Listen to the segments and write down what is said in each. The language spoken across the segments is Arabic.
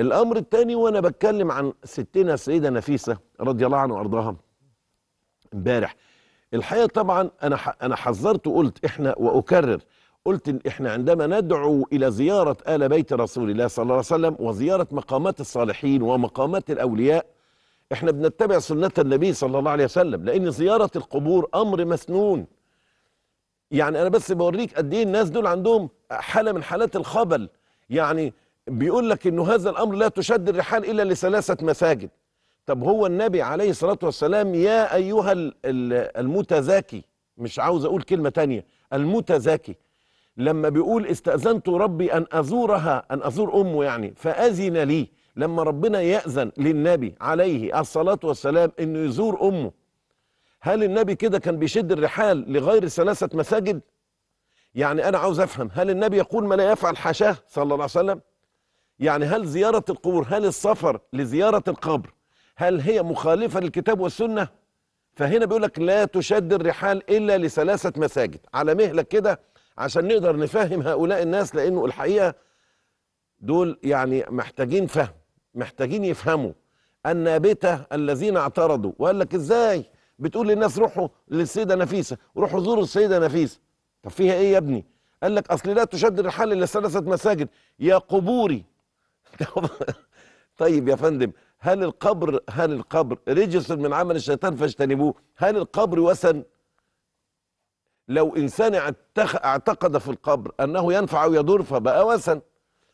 الامر الثاني وانا بتكلم عن ستنا السيده نفيسه رضي الله عنها وارضاها امبارح الحقيقه طبعا انا انا حذرت وقلت احنا واكرر قلت إن احنا عندما ندعو الى زياره ال بيت رسول الله صلى الله عليه وسلم وزياره مقامات الصالحين ومقامات الاولياء احنا بنتبع سنه النبي صلى الله عليه وسلم لان زياره القبور امر مسنون يعني انا بس بوريك قد ايه الناس دول عندهم حاله من حالات الخبل يعني بيقول لك انه هذا الامر لا تشد الرحال الا لثلاثه مساجد طب هو النبي عليه الصلاه والسلام يا ايها المتزاكي مش عاوز اقول كلمه تانية المتزاكي لما بيقول استاذنت ربي ان ازورها ان ازور امه يعني فاذن لي لما ربنا ياذن للنبي عليه الصلاه والسلام انه يزور امه هل النبي كده كان بيشد الرحال لغير ثلاثه مساجد يعني انا عاوز افهم هل النبي يقول ما لا يفعل حاشاه صلى الله عليه وسلم يعني هل زيارة القبور هل السفر لزيارة القبر هل هي مخالفة للكتاب والسنة فهنا بيقولك لا تشد الرحال إلا لثلاثة مساجد على مهلك كده عشان نقدر نفهم هؤلاء الناس لأنه الحقيقة دول يعني محتاجين فهم محتاجين يفهموا النابتة الذين اعترضوا وقال لك ازاي بتقول للناس روحوا للسيدة نفيسة روحوا زوروا السيدة نفيسة طب فيها ايه يا ابني قال لك اصل لا تشد الرحال الا ثلاثة مساجد يا قبوري طيب يا فندم هل القبر هل القبر رجس من عمل الشيطان فاجتنبوه هل القبر وثن لو انسان اعتقد في القبر انه ينفع ويضر فبقى وثن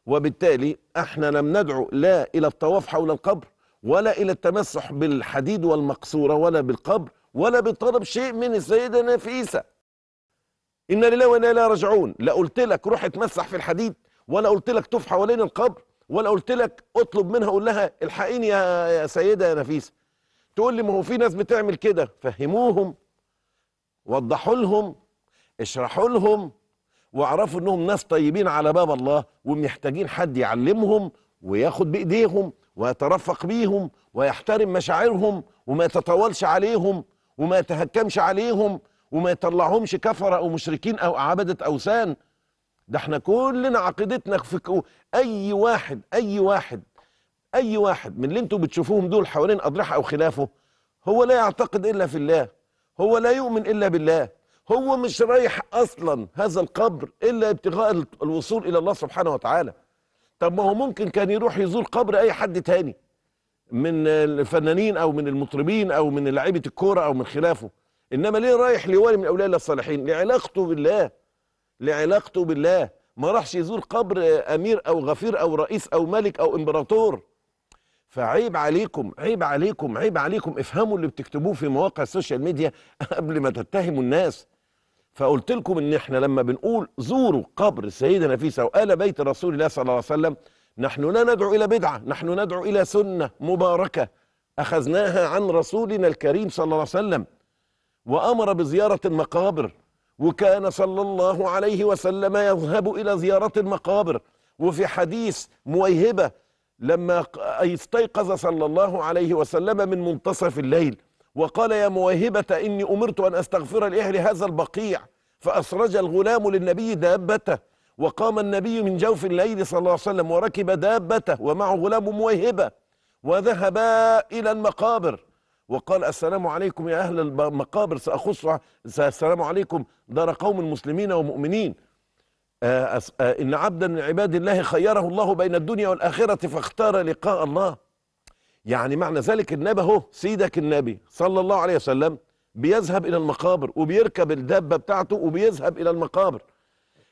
وبالتالي احنا لم ندعو لا الى الطواف حول القبر ولا الى التمسح بالحديد والمقصوره ولا بالقبر ولا بطلب شيء من سيدنا في عيسى إن لله وإنا إليه راجعون لا قلت لك روح اتمسح في الحديد ولا قلت لك طوف حوالين القبر ولا قلت لك اطلب منها قول لها الحقيني يا سيده يا نفيسه تقول لي ما هو في ناس بتعمل كده فهموهم وضحوا لهم اشرحوا لهم واعرفوا انهم ناس طيبين على باب الله ومحتاجين حد يعلمهم وياخد بايديهم ويترفق بيهم ويحترم مشاعرهم وما يتطاولش عليهم وما يتهكمش عليهم وما يطلعهمش كفرة أو مشركين أو عبدة أوثان ده احنا كلنا عقيدتنا في اي واحد اي واحد اي واحد من اللي انتوا بتشوفوهم دول حوالين اضرحه او خلافه هو لا يعتقد الا في الله هو لا يؤمن الا بالله هو مش رايح اصلا هذا القبر الا ابتغاء الوصول الى الله سبحانه وتعالى طب ما هو ممكن كان يروح يزور قبر اي حد تاني من الفنانين او من المطربين او من لعيبه الكوره او من خلافه انما ليه رايح لولي من اولياء الصالحين لعلاقته بالله لعلاقته بالله ما راحش يزور قبر امير او غفير او رئيس او ملك او امبراطور فعيب عليكم عيب عليكم عيب عليكم افهموا اللي بتكتبوه في مواقع السوشيال ميديا قبل ما تتهموا الناس فقلت لكم ان احنا لما بنقول زوروا قبر سيدنا فيسا وآل بيت رسول الله صلى الله عليه وسلم نحن لا ندعو الى بدعه نحن ندعو الى سنه مباركه اخذناها عن رسولنا الكريم صلى الله عليه وسلم وامر بزياره المقابر وكان صلى الله عليه وسلم يذهب إلى زيارة المقابر وفي حديث مويهبة لما استيقظ صلى الله عليه وسلم من منتصف الليل وقال يا مويهبة إني أمرت أن أستغفر لأهل هذا البقيع فأسرج الغلام للنبي دابته وقام النبي من جوف الليل صلى الله عليه وسلم وركب دابته ومعه غلام مويهبة وذهبا إلى المقابر وقال السلام عليكم يا أهل المقابر سأخص السلام عليكم دار قوم مسلمين ومؤمنين آه، آه، إن عبدا من عباد الله خيره الله بين الدنيا والآخرة فاختار لقاء الله يعني معنى ذلك النبي اهو سيدك النبي صلى الله عليه وسلم بيذهب إلى المقابر وبيركب الدابة بتاعته وبيذهب إلى المقابر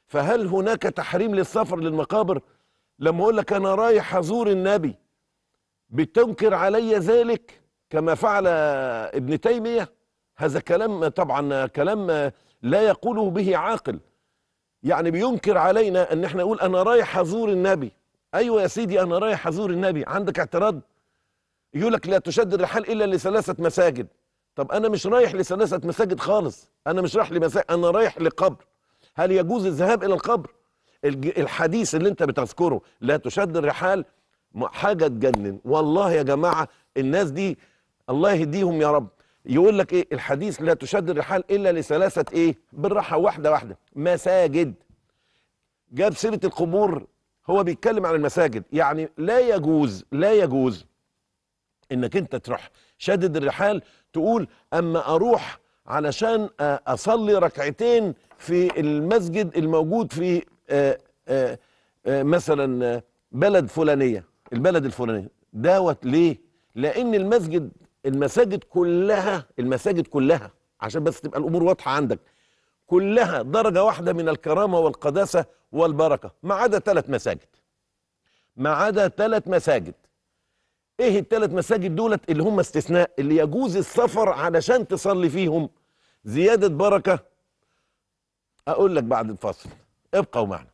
فهل هناك تحريم للسفر للمقابر لما أقول لك أنا رايح أزور النبي بتنكر علي ذلك كما فعل ابن تيمية هذا كلام طبعا كلام لا يقوله به عاقل يعني بينكر علينا ان احنا نقول انا رايح ازور النبي ايوه يا سيدي انا رايح ازور النبي عندك اعتراض يقول لك لا تشد الرحال الا لثلاثه مساجد طب انا مش رايح لثلاثه مساجد خالص انا مش رايح لمساجد انا رايح لقبر هل يجوز الذهاب الى القبر الحديث اللي انت بتذكره لا تشد الرحال حاجه تجنن والله يا جماعه الناس دي الله يهديهم يا رب يقول لك ايه الحديث لا تشد الرحال الا لثلاثه ايه بالراحه واحده واحده مساجد جاب سيره القبور هو بيتكلم عن المساجد يعني لا يجوز لا يجوز انك انت تروح شدد الرحال تقول اما اروح علشان اصلي ركعتين في المسجد الموجود في مثلا بلد فلانيه البلد الفلانيه دوت ليه لان المسجد المساجد كلها المساجد كلها عشان بس تبقى الامور واضحه عندك كلها درجه واحده من الكرامه والقداسه والبركه ما عدا ثلاث مساجد ما عدا ثلاث مساجد ايه الثلاث مساجد دولت اللي هم استثناء اللي يجوز السفر علشان تصلي فيهم زياده بركه اقول لك بعد الفصل ابقوا معنا